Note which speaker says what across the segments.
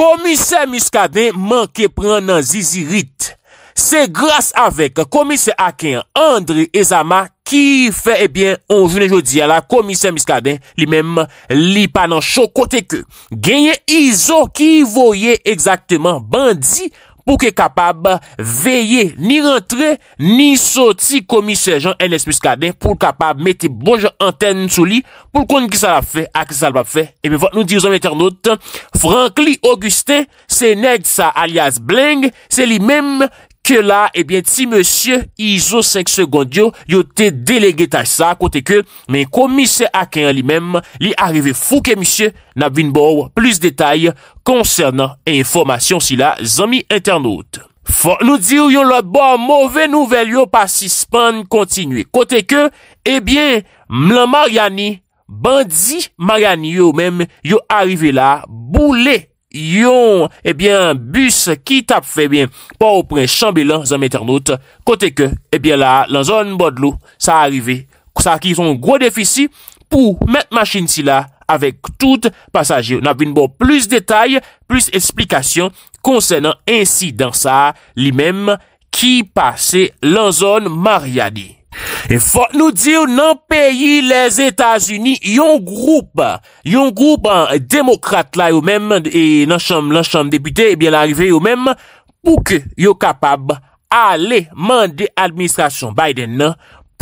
Speaker 1: Komise miskaden manke pran nan zizi rit. Se grase avek komise aken Andri Ezama ki fe ebyen eh on june jodi ala komise miskaden li menm li panan chokote ke. Genye izo ki voye egzakteman bandi. pou ke kapab veye ni rentre ni soti komi sejan NS plus KD pou kapab mette bonj anten sou li pou kon ki sa la fe a ki sa la pa fe. E mi vot nou di yon internaute, Franklin Augustin, sè neg sa alias bling, sè li mem. ke la ebyen ti monsye Izo 5 second yo yo te delege taj sa kote ke men komise a ken li men li arive fou ke monsye na bin bo plus detay koncernan e informasyon si la zami internaut. Fok nou dir yon lot bon mouve nouvel yo pasi span kontinue kote ke ebyen eh mlan Mariani bandi Mariani yo men yo arive la bou le. Yon, ebyen, eh bus ki tap fe, ebyen, pa ou pre chanbe lan zan meternout, kote ke, ebyen eh la, lan zon Bodlo, sa arive, sa ki son gro defisi pou met machin si la, avek tout pasaje. Na vin bo plus detay, plus esplikasyon, konsenen ensi dansa li mem ki pase lan zon Mariani. E fote nou diyo nan peyi les Etats-Unis, yon groupe, yon groupe demokrate la yo menm, e nan chanm depite, e bien la rive yo menm, pou ke yo kapab ale mande administrasyon Biden nan,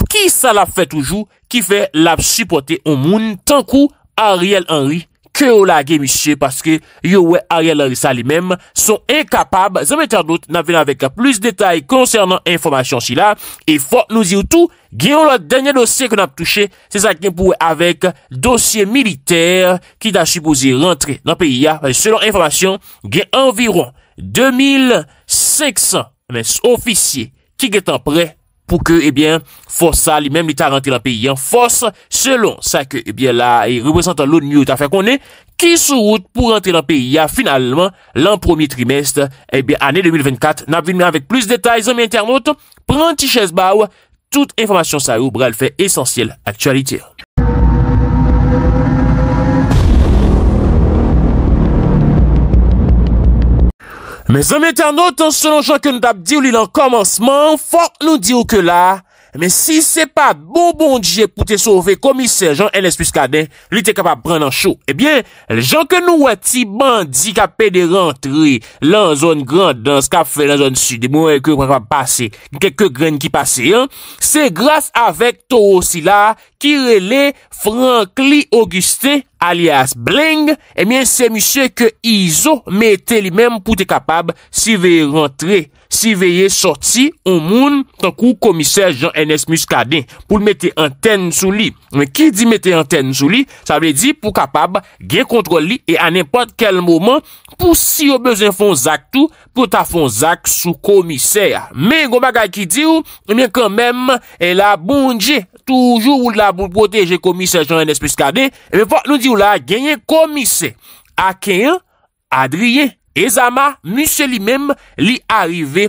Speaker 1: ki sa la fe toujou ki fe la suporte ou moun tan kou Ariel Henry? Kè ou la gen misye, paske yowè a rè la risa li mèm, son enkapab, zanmèter dout, nan vè nan vek a plus detay konsernan informasyon si la. E fò, nou zi ou tou, gen ou la denye dosye kon ap touche, se sa gen pouè avek dosye militer ki da supouzi rentre nan peyi ya. Selon informasyon, gen environ 2500 ofisye ki gen tan pre. pou ke, ebyen, eh fos sa li mem li ta eh rentre lan peyi an fos, selon sa ke, ebyen, la, e representan louni ou ta fè konen, ki sou route pou rentre lan peyi an, finalman, lan promi trimest, ebyen, eh anè 2024, nabvin men avèk plus detay, zon men intermote, pranti chèz baw, tout informasyon sa ou, brel fè esensyel aktualite. Mè zanmè tè anot, an sonon jan ke nou tap di ou li lan komanseman, fòk nou di ou ke la, mè si se pa bon bon di jè poutè sove komisè jan LS plus kaden, li te kapap pran nan chou. Ebyen, jan ke nou wè ti bandi kapè de rentri lan zon grand dans kafe lan zon sud, di mouè ke wè pa pase, keke gren ki pase, se grase avèk to osi la ki rele Franklin Auguste, alias bling, e mwen se misye ke Iso mette li menm pou te kapab si veye rentre, si veye sorti ou moun eh tan kou komise Jean-Enes Muscadin pou l mette anten sou li. Ki di mette anten sou li, sa vle di pou kapab gen kontrol li e an impot kel moman pou si yo bezen fonzak tou, pou ta fonzak sou komise ya. Men goma gaya ki di ou, e mwen kan menm e la bonje lakman. Toujou ou la bou proteje komise jan en espis kade. Ebe, fok nou di ou la genye komise. Aken, Adrien, Ezama, Mise li mem li arrive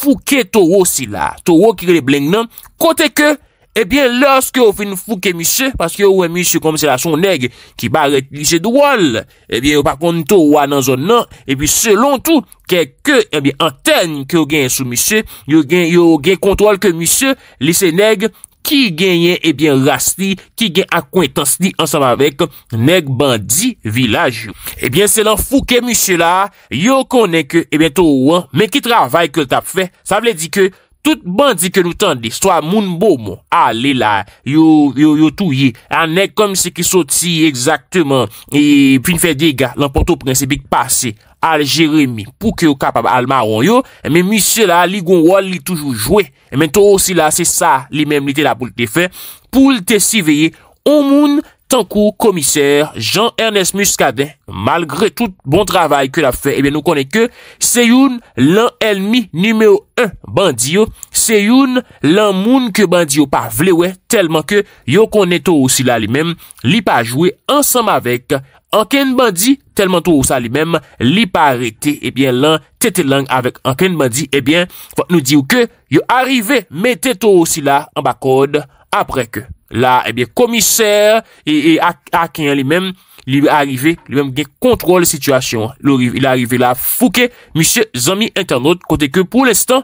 Speaker 1: fouke tou ou si la. Tou ou ki re bleng nan. Kote ke, ebyen, lorske ou fin fouke Mise, paske ou e Mise komise la son neg, ki barek lise du wal, ebyen, ou pakon tou ou anan zon nan, ebyen, selon tou, keke, ebyen, anten ki ou genye sou Mise, yo genye kontrol ke Mise, lise neg, Ki genyen ebyen rastri, ki gen akwentansli ansam avek neg bandi vilaj. Ebyen se lan fouke musye la, yo konen ke ebyen to ouan, men ki travay ke tap fe. Sa vle di ke, tout bandi ke nou tande, sto a moun bo moun, ale la, yo touye, anek kom se ki soti egzakteman. E pin fè dega, lan pote o prensibik pase. al Jeremie pou ke yo kapab al maron yo, men misye la li goun wali toujou jwe, men tou osi la se sa li mem li te la pou lte fe, pou lte si veye, ou moun tankou komiseur Jean-Ernest Muscadet, malgre tout bon travay ke la fe, ebe nou konen ke se yon lan elmi nimeo 1 bandi yo, se yon lan moun ke bandi yo pa vle we, telman ke yo konen tou osi la li mem, li pa jwe ansam avek, Anken bandi, telman tou ou sa li mem, li parete, ebyen lan, tete lang avek. Anken bandi, ebyen, nou di ou ke, yo arive, me tete ou si la, anba kode, apre ke. La, ebyen, komiser, e, e a ken li mem, li arive, li mem gen kontrol situasyon. Il arive la, fouke, misye zami internet, kote ke pou lestan,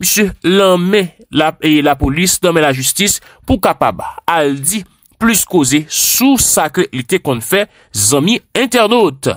Speaker 1: misye lanme la e, polis, nanme la justis, pou kapaba. Al di... Plis koze sou sakre li te kon fè zami internaut.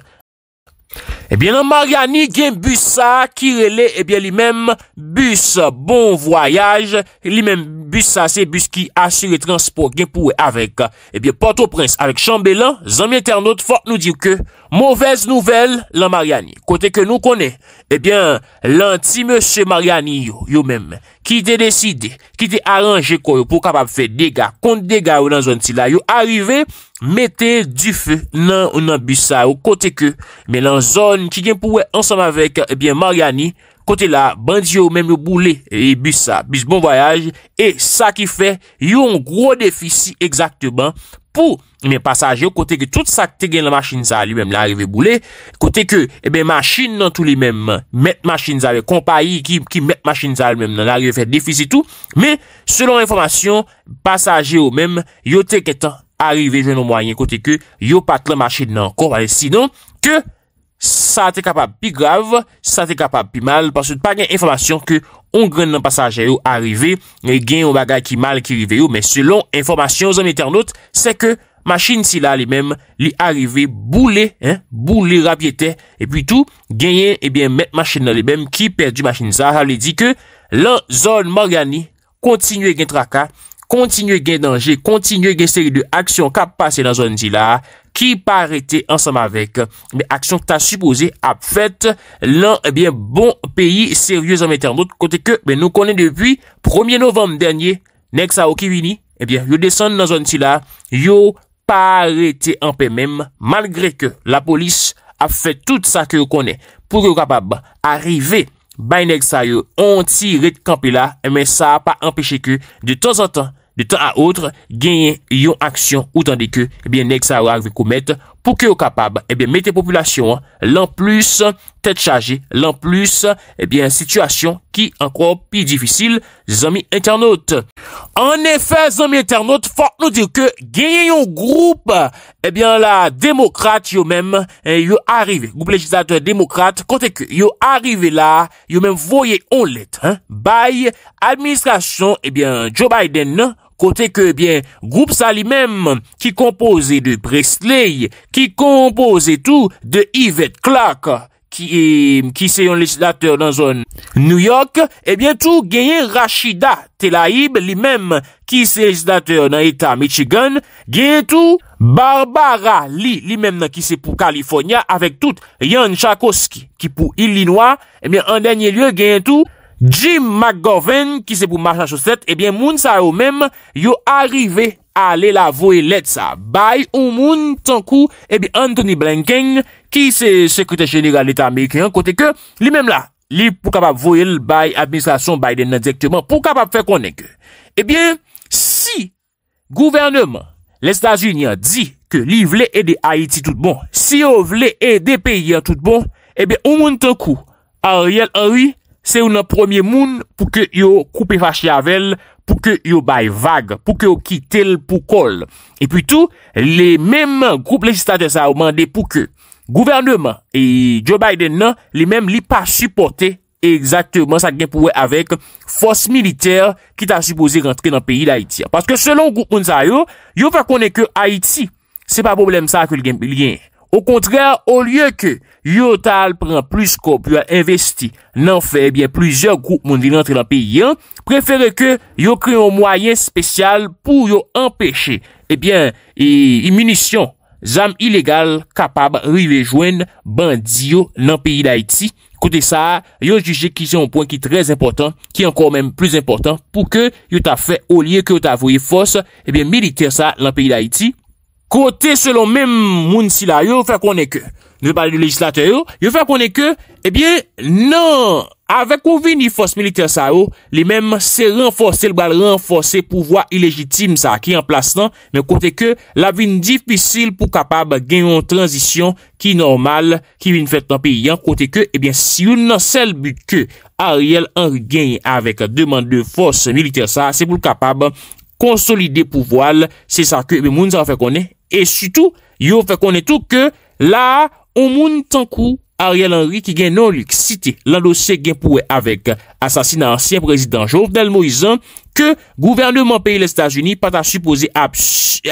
Speaker 1: Ebyen eh nan Mariani gen bus sa ki rele ebyen eh li men bus bon voyaj. Li men bus sa se bus ki asye le transport gen pou e avek. Ebyen eh Port-au-Prince avek chan belan zami internaut fòk nou diw ke mouvez nouvel nan Mariani. Kote ke nou konen ebyen lantime se Mariani yo menm. Ki te deside, ki te aranje kou yo pou kapap fe dega, kont dega yo nan zon ti la, yo arive, mette di fe nan ou nan busa yo kote ke, men nan zon ki gen pou we ansam avek, ebyen eh Mariani, Kote la, bandye ou menm yo boule, e bus sa, bus bon voyaj, e sa ki fe, yo an gro defisi exakteman pou men pasaje ou kote ke tout sa te gen la masjine sa li menm l'arive boule, kote ke, e ben, masjine nan tou li menm, met masjine sa, ve kompa yi ki met masjine sa li menm nan l'arive fe defisi tou, me selon informasyon, pasaje ou menm, yo te ketan arrive jen nou mwayen kote ke, yo pat la masjine nan kompa li, sinon, ke... Sa te kapab pi grav, sa te kapab pi mal, pasou pa gen informasyon ke on gren nan pasajay ou arive, gen yon bagay ki mal ki rive ou, men selon informasyon ou zon internaut, se ke machin si la li men li arive boule, boule rapyete, e pwitou genyen e ben met machin nan li men ki perdi machin sa, ha li di ke lan zon mor gani, kontinye gen traka, kontinye gen danje, kontinye gen seri de aksyon kap pase nan zon si la, ki pa rete ansam avek. Aksyon ta supose ap fet lan eh bon peyi seryouz an metan. Dout kote ke nou konen depi 1e novem denye, nek sa o ki wini, eh yo desen nan zon si la, yo pa rete an pe men, malgre ke la polis ap fet tout sa ke yo konen. Pou yo kapab arive bay nek sa yo, an ti rete kampi la, men eh sa pa empeshe ke di ton zan tan, de tan a outre genyen yon aksyon ou tan de ke, ebyen, nek sa wak ven koumet pou ke yo kapab, ebyen, meten populasyon, lan plus tet chaje, lan plus, ebyen, sitwasyon ki ankon pi difisil, zami internaut. An efè, zami internaut, fòk nou di ke, genyen yon group, ebyen, la, demokrate yo mèm, yo arive, group legislateur demokrate, kontè ke, yo arive la, yo mèm voye on let, baye, administrasyon, ebyen, eh Joe Biden, nan, Kote ke bien, group sa li menm ki kompose de Presley, ki kompose tou de Yvette Clark, e, ki se yon legislateur nan zon New York, e bien tou genyen Rachida Telaib, li menm ki se legislateur nan Eta Michigan, genyen tou Barbara Lee, li menm nan ki se pou Kalifornia, avek tout, Jan Chakoski, ki pou Illinois, e bien en denye lyon genyen tou, Jim McGovern, ki se pou marchan choset, ebyen moun sa yo mèm, yo arive ale la voye led sa. Bay, ou moun tankou, ebyen Anthony Blanken, ki se sekretè chenigal l'Etat Amerikè, kote ke li mèm la, li pou kapap voye l'administrasyon Biden nè direktèman pou kapap fè konenke. Ebyen, si gouverneman, le Stasiunian di ke li vle e de Haiti tout bon, si yo vle e de Paysan tout bon, ebyen ou moun tankou, Ariel Henry, Se ou nan premier moun pou ke yo koupe fachiavel, pou ke yo bay vague, pou ke yo kitel pou kol. E pwitou, le menman, koupe legislatè sa ou mandè pou ke gouvernement e Joe Biden nan, le menman li pa supportè exactèman sa genpouè avek fos militer ki ta supposè rentre nan peyi l'Haïti. Paske selon goup moun sa yo, yo pa konè ke Haïti, se pa problem sa ke li genpouè. Ou kontrè, ou lye ke yo tal pren plus kop, yo a investi nan fè, ebyen, eh plizèr goup moun vilantre nan peyi yon, prefère ke yo kre yon mwayen spesyal pou yo empèche, ebyen, eh imunisyon zanm ilegal kapab rivejwen bandi yo nan peyi d'Haiti. Kote sa, yo juje ki se yon pwen ki trèz important, ki ankon menm pliz important pou ke yo ta fè ou lye ke yo ta avoye fòs, eh ebyen, milite sa nan peyi d'Haiti, Kote selon men moun si la, yo fè konen ke, nou fè konen ke, yo fè konen ke, ebyen, eh nan, avek ou vin yi fòs militer sa yo, li men se renfòse, pou gwa renfòse pou vwa ilegitim sa, ki en plas nan, men kote ke, la vin difisil pou kapab genyon tranzisyon ki normal ki vin fèt an piyan, kote ke, ebyen, eh si yon nan sel but ke, a riel an genye avek deman de fòs militer sa, se pou l kapab, konsolide pou voal, se sa ke, be moun sa wafè konè, e sütou, yo wafè konè tout ke, la, o moun tankou, Ariel Henry, ki gen non luk, site, lan dosye gen pouwe, avek, asasina ansyen prezident, jow del Moisan, ke, gouvernement peyi le Stas Unis, pata supose, ap,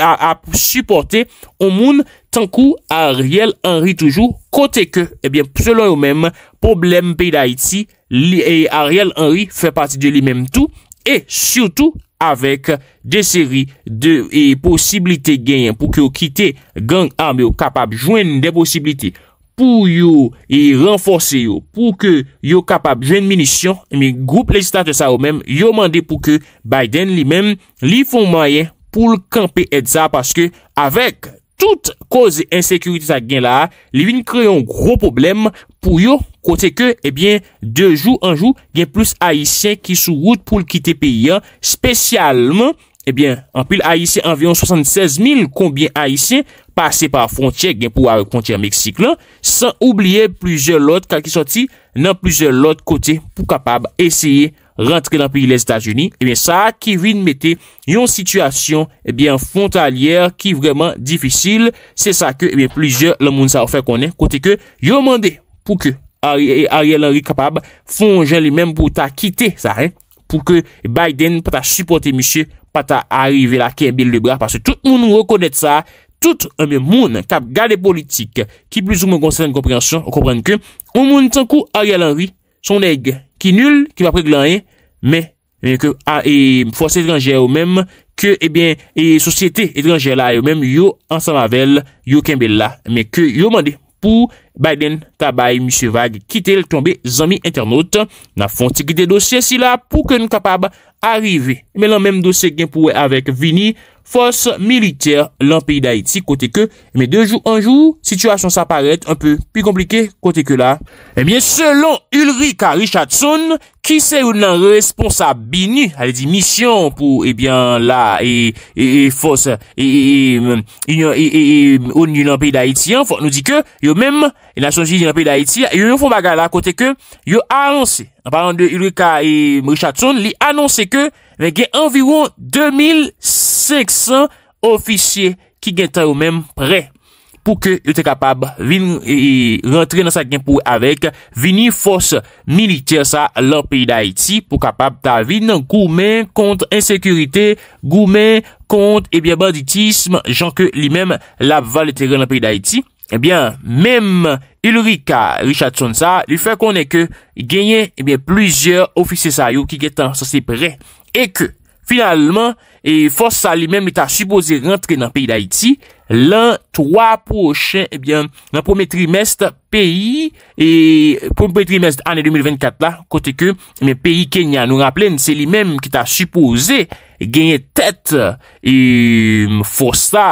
Speaker 1: ap, ap, suportè, o moun tankou, Ariel Henry toujou, kote ke, ebyen, eh selon yo mem, problem peyi da Iti, li, e Ariel Henry, fè pati de li mem tout, e, sütou, avèk de seri de e, posibilite genyen pou ki yo kite gang ame yo kapab jwen de posibilite pou yo e, renforse yo pou ki yo kapab jwen minisyon. Mi groupe le stat de sa yo menm yo mande pou ki Biden li menm li fon mayen pou l'kampè et sa paske avèk. Tout koze ensekuriti sa gen la, li vin kreyon gro problem pou yo kote ke ebyen de jou an jou gen plus Aisyen ki sou wout pou l kite peyi an. Spesyalman, ebyen, an pil Aisyen anveyon 76.000 konbyen Aisyen pase par fontye gen pou a fontye an Meksik lan, san oubliye plizye lot kal ki soti nan plizye lot kote pou kapab eseye. rentre dans le pays les Etats-Unis, et eh bien ça a kivine mette yon situasyon et eh bien frontalier ki vreman difisil. C'est ça que, et eh bien, plusieurs le monde s'a offert qu'on est, kote ke yo mande pou ke Ariel Henry kapab fonjen le même pou ta kite, ça, hein, pou ke Biden pata supporte monsieur pata arrive la kembil le bras, parce que tout le monde nous reconnait ça, tout le monde, cap gars de politique ki plus ou moins concern compréhension, on comprenne que, au monde, tankou, Ariel Henry Son neg ki nul, ki w apre glanye, men, men ke, a, e, fwase etranje ou men, eh ke, e, e, sosyete etranje la, e, ou men, yo, ansan mavel, yo kembel la, men, ke, yo mande, pou, Biden tabaye M.Vag kitel tombe zami internaut na fonti ki de dosye si la pou ke nou kapab arive. Me lan menm dosye gen pouwe avek vini fos militer lan peyi d'Haïti kote ke, me de jou an jou situasyon sa paret un peu pi komplike kote ke la. Ebyen selon Ulrika Richardson, ki se ou nan responsabini a li di misyon pou ebyen la e fos e union ou ni lan peyi d'Haïti an, fok nou di ke yo menm Yon yon foun baga la kote ke yon a annonse, anpanan de Yurika e Morisha Tsun, li annonse ke ven gen anviron 2,500 ofisye ki gen ta ou men pre pou ke yon te kapab rentre nan sa gen pou avek vini fos militer sa lan peyi da Iti pou kapab ta vin nan goumen kontre insekurite, goumen kontre ebya eh banditisme, jan ke li men la valeteran lan peyi da Iti. Ebyen, mem Ilrika Richard Sonsa li fe konen ke genyen ebyen plujer ofisye sa yo ki getan sa sepere. E ke, finalman, e fos sa li mem et a supose rentre nan peyi da iti, lan 3 pochen, ebyen, nan pwome trimest peyi, e pwome trimest ane 2024 la, kote ke, men peyi Kenya, nou rappelen, se li menm ki ta supose, genye tet, e fosa,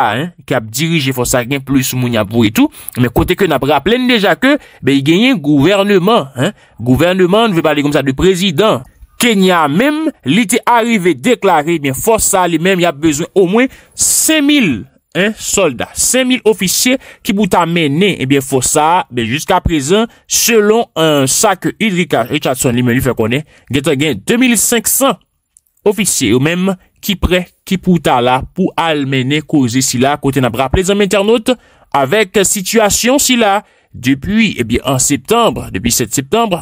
Speaker 1: ki ap dirije fosa gen plus moun ya pou etou, men eh kote ke, nan rappelen eh deja ke, ben genye gouvernement, gouvernement, nou ve pali kom sa de prezident, Kenya menm, li te arive deklare, eh fosa li menm, ya bezoun o mwen 5 mil, Un soldat, 5.000 ofisye ki pou ta mene, ebyen eh fosa, ebyen jusqu'a prezen, selon un sa ke idrika Richardson li meni fè konen, geto gen 2.500 ofisye ou menm ki pre ki pou ta la pou al mene kouzi sila kote nan bra plezèm internaut avèk situasyon sila. Depi eh en septembre, depi 7 septembre,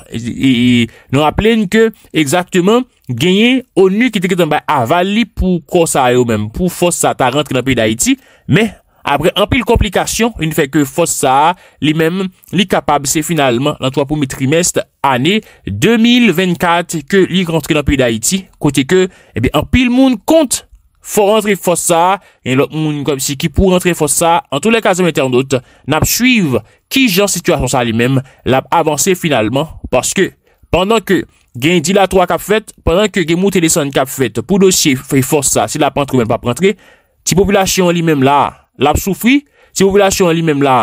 Speaker 1: nou a plen ke egzaktman genye ONU ki te ketan bay avali pou Koso a yo men, pou Fos Sata rentre nan piyid Aiti. Men, apre an pil komplikasyon, yon fè ke Fos Sata li men li kapab se finalman nan 3 poumi trimest ane 2024 ke li rentre nan piyid Aiti, kote ke eh an pil moun konti. Fò rentre fò sa, en lòt moun kòm si ki pou rentre fò sa, an tou lè kazem internet, n ap suiv ki jan situasyon sa li mèm, l ap avanse finalman. Paske, pandan ke gen di la 3 kap fèt, pandan ke gen moutè desan kap fèt, pou dosye fò sa, si la pantre mèm pa prantre, ti populasyon li mèm la, l ap soufri. Ti populasyon li mèm la,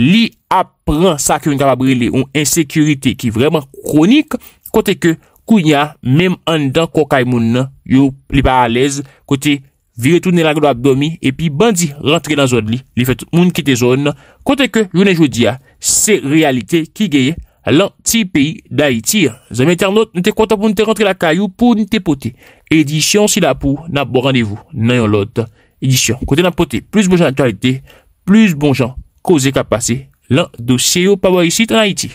Speaker 1: li ap pran sa ki moun kap ap brilè, ou insekurite ki vreman kronik, kote ke... Kounya, mem an dan kwa kay moun nan, yo li pa alez, kote vire tout nen lage do abdomi, epi bandi rentre nan zon li, li fet moun kite zon, kote ke jounen jodi ya, se realite ki geye lan ti peyi da iti. Zanmen ternot, nou te konta pou nou te rentre la kay yo pou nou te pote, edisyon si la pou nan bo randevou nan yon lot, edisyon. Kote nan pote, plus bon jan aktualite, plus bon jan koze kapase, lan dosye yo pawa yosite nan iti.